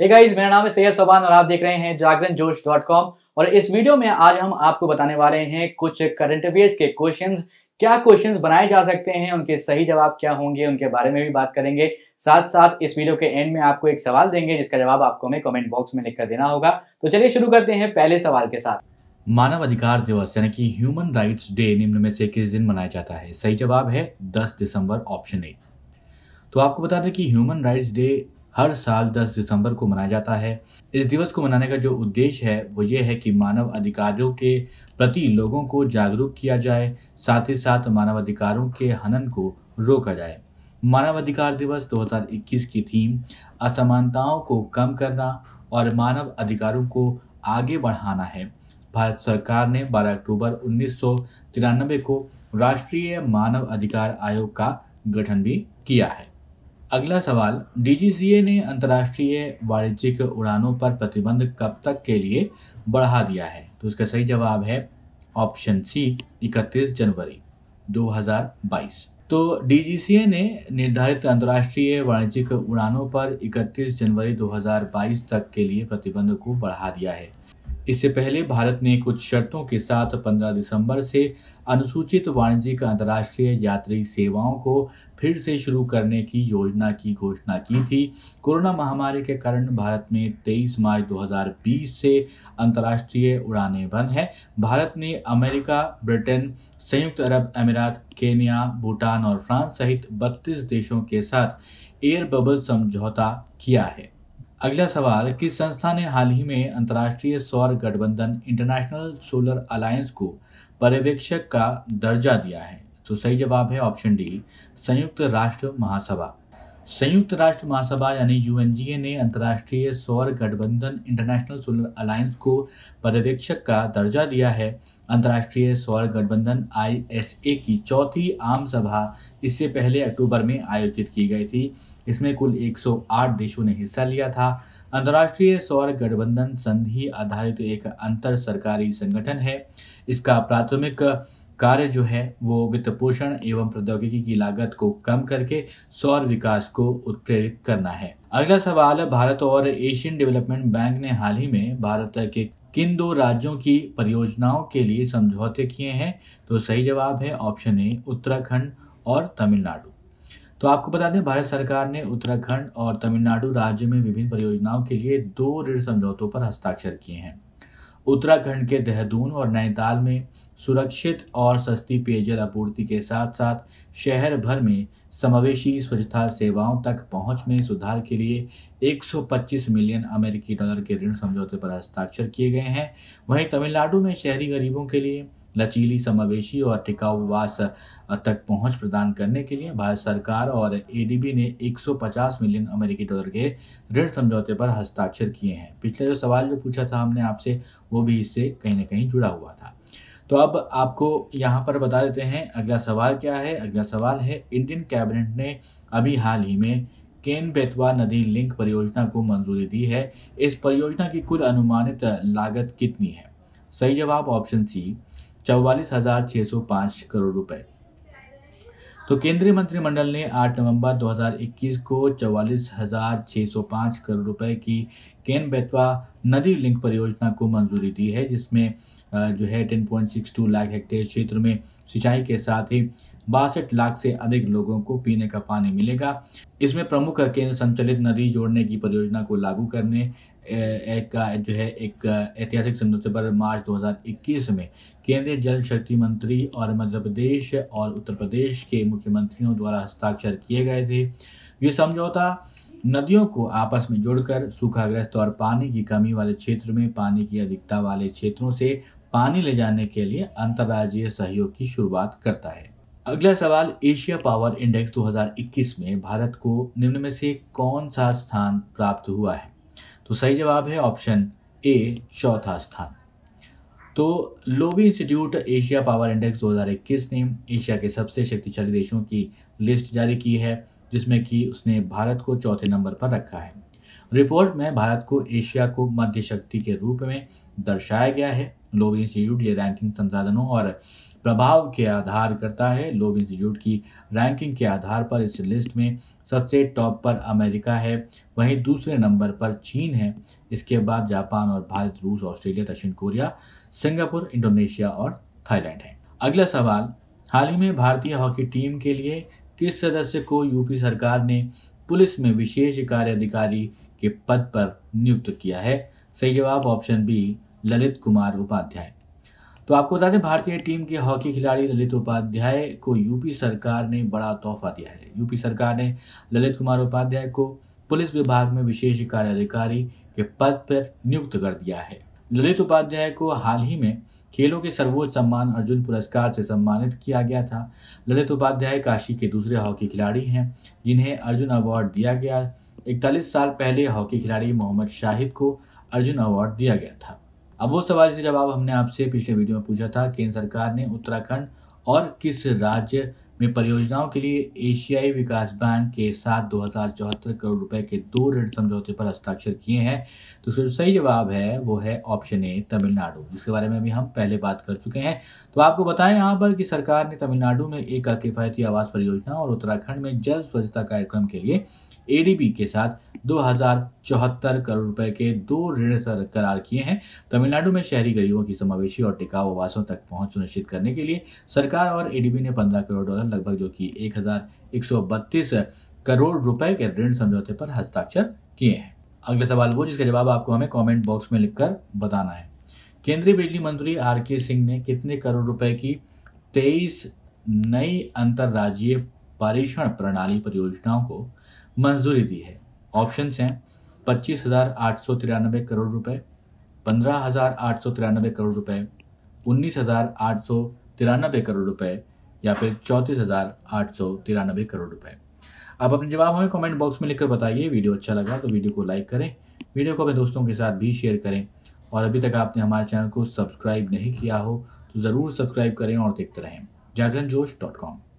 hey guys मेरा नाम है सैयद सोबान और आप देख रहे हैं जागरण जोश डॉट कॉम और इस वीडियो में आज हम आपको बताने वाले हैं कुछ करंट अफेयर्स के क्वेश्चंस क्या क्वेश्चंस बनाए जा सकते हैं उनके सही जवाब क्या होंगे उनके बारे में भी बात करेंगे साथ साथ इस वीडियो के एंड में आपको एक सवाल देंगे जिसका जवाब आपको हमें कॉमेंट बॉक्स में लिखकर देना होगा तो चलिए शुरू करते हैं पहले सवाल के साथ मानव अधिकार दिवस यानी कि ह्यूमन राइट्स डे निम्न में से किस दिन मनाया जाता है सही जवाब है दस दिसंबर ऑप्शन ए तो आपको बता दें कि ह्यूमन राइट्स डे हर साल 10 दिसंबर को मनाया जाता है इस दिवस को मनाने का जो उद्देश्य है वो ये है कि मानव अधिकारों के प्रति लोगों को जागरूक किया जाए साथ ही साथ मानवाधिकारों के हनन को रोका जाए मानवाधिकार दिवस 2021 की थीम असमानताओं को कम करना और मानव अधिकारों को आगे बढ़ाना है भारत सरकार ने 12 अक्टूबर उन्नीस को राष्ट्रीय मानव अधिकार आयोग का गठन भी किया है अगला सवाल डीजीसीए ने अंतर्राष्ट्रीय वाणिज्यिक उड़ानों पर प्रतिबंध कब तक के लिए बढ़ा दिया है तो इसका सही जवाब है ऑप्शन सी 31 जनवरी 2022 तो डीजीसीए ने निर्धारित अंतर्राष्ट्रीय वाणिज्यिक उड़ानों पर 31 जनवरी 2022 तक के लिए प्रतिबंध को बढ़ा दिया है इससे पहले भारत ने कुछ शर्तों के साथ 15 दिसंबर से अनुसूचित वाणिज्यिक अंतर्राष्ट्रीय यात्री सेवाओं को फिर से शुरू करने की योजना की घोषणा की थी कोरोना महामारी के कारण भारत में 23 मार्च 2020 से अंतर्राष्ट्रीय उड़ानें बंद हैं भारत ने अमेरिका ब्रिटेन संयुक्त अरब अमीरात केन्या भूटान और फ्रांस सहित 32 देशों के साथ एयर बबल समझौता किया है अगला सवाल किस संस्था ने हाल ही में अंतर्राष्ट्रीय सौर गठबंधन इंटरनेशनल सोलर अलायंस को पर्यवेक्षक का दर्जा दिया है तो सही जवाब है ऑप्शन डी संयुक्त राष्ट्र महासभा संयुक्त राष्ट्र महासभा यानी यू ने अंतर्राष्ट्रीय सौर गठबंधन इंटरनेशनल सोलर अलायंस को पर्यवेक्षक का दर्जा दिया है अंतर्राष्ट्रीय सौर गठबंधन आई की चौथी आम सभा इससे पहले अक्टूबर में आयोजित की गई थी इसमें कुल 108 देशों ने हिस्सा लिया था अंतर्राष्ट्रीय सौर गठबंधन संधि आधारित एक अंतर सरकारी संगठन है इसका प्राथमिक कार्य जो है वो वित्त पोषण एवं प्रौद्योगिकी की लागत को कम करके सौर विकास को उत्प्रेरित करना है अगला सवाल भारत और एशियन डेवलपमेंट बैंक ने हाल ही में भारत के किन दो राज्यों की परियोजनाओं के लिए समझौते किए हैं तो सही जवाब है ऑप्शन ए उत्तराखंड और तमिलनाडु तो आपको बता दें भारत सरकार ने उत्तराखंड और तमिलनाडु राज्य में विभिन्न परियोजनाओं के लिए दो ऋण समझौतों पर हस्ताक्षर किए हैं उत्तराखंड के देहरादून और नैनीताल में सुरक्षित और सस्ती पेयजल आपूर्ति के साथ साथ शहर भर में समावेशी स्वच्छता सेवाओं तक पहुंच में सुधार के लिए 125 मिलियन अमेरिकी डॉलर के ऋण समझौते पर हस्ताक्षर किए गए हैं वहीं तमिलनाडु में शहरी गरीबों के लिए लचीली समावेशी और टिकाऊवास तक पहुंच प्रदान करने के लिए भारत सरकार और एडीबी ने 150 मिलियन अमेरिकी डॉलर के ऋण समझौते पर हस्ताक्षर किए हैं पिछले जो सवाल जो पूछा था हमने आपसे वो भी इससे कहीं ना कहीं जुड़ा हुआ था तो अब आपको यहाँ पर बता देते हैं अगला सवाल क्या है अगला सवाल है इंडियन कैबिनेट ने अभी हाल ही में केन बेतवा नदी लिंक परियोजना को मंजूरी दी है इस परियोजना की कुल अनुमानित लागत कितनी है सही जवाब ऑप्शन सी चौवालीस करोड़ रुपए तो केंद्रीय मंत्रिमंडल ने 8 नवंबर 2021 को चौवालीस करोड़ रुपए की केन बेतवा नदी लिंक परियोजना को मंजूरी दी है जिसमें जो है 10.62 लाख हेक्टेयर क्षेत्र में सिंचाई के साथ ही बासठ लाख से अधिक लोगों को पीने का पानी मिलेगा इसमें प्रमुख केंद्र संचालित नदी जोड़ने की परियोजना को लागू करने एक जो है एक ऐतिहासिक समझौते पर मार्च 2021 में केंद्रीय जल शक्ति मंत्री और मध्य प्रदेश और उत्तर प्रदेश के मुख्यमंत्रियों द्वारा हस्ताक्षर किए गए थे ये समझौता नदियों को आपस में जोड़कर सूखाग्रस्त और पानी की कमी वाले क्षेत्र में पानी की अधिकता वाले क्षेत्रों से पानी ले जाने के लिए अंतर्राज्यीय सहयोग की शुरुआत करता है अगला सवाल एशिया पावर इंडेक्स 2021 में भारत को निम्न में से कौन सा स्थान प्राप्त हुआ है तो सही जवाब है ऑप्शन ए चौथा स्थान तो Lowy institute Asia power index 2021 ने एशिया के सबसे शक्तिशाली देशों की लिस्ट जारी की है जिसमें कि उसने भारत को चौथे नंबर पर रखा है रिपोर्ट में भारत को एशिया को मध्य शक्ति के रूप में दर्शाया गया है लोबी इंस्टीट्यूट ये रैंकिंग संसाधनों और प्रभाव के आधार करता है लोब इंस्टीट्यूट की रैंकिंग के आधार पर इस लिस्ट में सबसे टॉप पर अमेरिका है वहीं दूसरे नंबर पर चीन है इसके बाद जापान और भारत रूस ऑस्ट्रेलिया दक्षिण कोरिया सिंगापुर इंडोनेशिया और थाईलैंड है अगला सवाल हाल ही में भारतीय हॉकी टीम के लिए किस सदस्य को यूपी सरकार ने पुलिस में विशेष अधिकारी के पद पर नियुक्त किया है सही जवाब ऑप्शन बी ललित कुमार उपाध्याय तो आपको बता दें भारतीय टीम के हॉकी खिलाड़ी ललित उपाध्याय को यूपी सरकार ने बड़ा तोहफा दिया है यूपी सरकार ने ललित कुमार उपाध्याय को पुलिस विभाग में विशेष कार्य अधिकारी के पद पर नियुक्त कर दिया है ललित उपाध्याय को हाल ही में खेलों के सर्वोच्च सम्मान अर्जुन पुरस्कार से सम्मानित किया गया था ललित उपाध्याय काशी के दूसरे हॉकी खिलाड़ी हैं जिन्हें अर्जुन अवार्ड दिया गया इकतालीस साल पहले हॉकी खिलाड़ी मोहम्मद शाहिद को अर्जुन अवार्ड दिया गया था अब वो सवाल जिसका जवाब हमने आपसे पिछले वीडियो में पूछा था केंद्र सरकार ने उत्तराखंड और किस राज्य में परियोजनाओं के लिए एशियाई विकास बैंक के साथ दो करोड़ रुपए के दो ऋण समझौते पर हस्ताक्षर किए हैं तो जो सही जवाब है वो है ऑप्शन ए तमिलनाडु जिसके बारे में भी हम पहले बात कर चुके हैं तो आपको बताएं यहाँ पर कि सरकार ने तमिलनाडु में एक किफायती आवास परियोजना और उत्तराखंड में जल स्वच्छता कार्यक्रम के लिए एडीबी के साथ दो करोड़ रुपए के दो ऋण करार किए हैं तमिलनाडु में शहरी गरीबों की समावेशी और टिकाऊ आवासों तक पहुंच सुनिश्चित करने के लिए सरकार और एडीबी ने पंद्रह करोड़ डॉलर लगभग जो कि एक हजार एक सौ बत्तीस करोड़ रुपए के ऋण समझौते पर हस्ताक्षर किए हैं अगला सवाल वो जिसका जवाब आपको हमें कमेंट बॉक्स में लिखकर बताना है केंद्रीय बिजली मंत्री आर के सिंह ने कितने करोड़ रुपए की तेईस नई अंतर्राज्यीय परीक्षण प्रणाली परियोजनाओं को मंजूरी दी है ऑप्शंस हैं पच्चीस हजार आठ सौ तिरानबे करोड़ रुपए पंद्रह हजार आठ सौ तिरानबे करोड़ रुपए उन्नीस हजार आठ सौ तिरानबे करोड़ रुपए या फिर चौंतीस हज़ार आठ सौ तिरानबे करोड़ रुपए आप अपने जवाब हमें कमेंट बॉक्स में लिखकर बताइए वीडियो अच्छा लगा तो वीडियो को लाइक करें वीडियो को अपने दोस्तों के साथ भी शेयर करें और अभी तक आपने हमारे चैनल को सब्सक्राइब नहीं किया हो तो ज़रूर सब्सक्राइब करें और देखते रहें जागरण जोश डॉट कॉम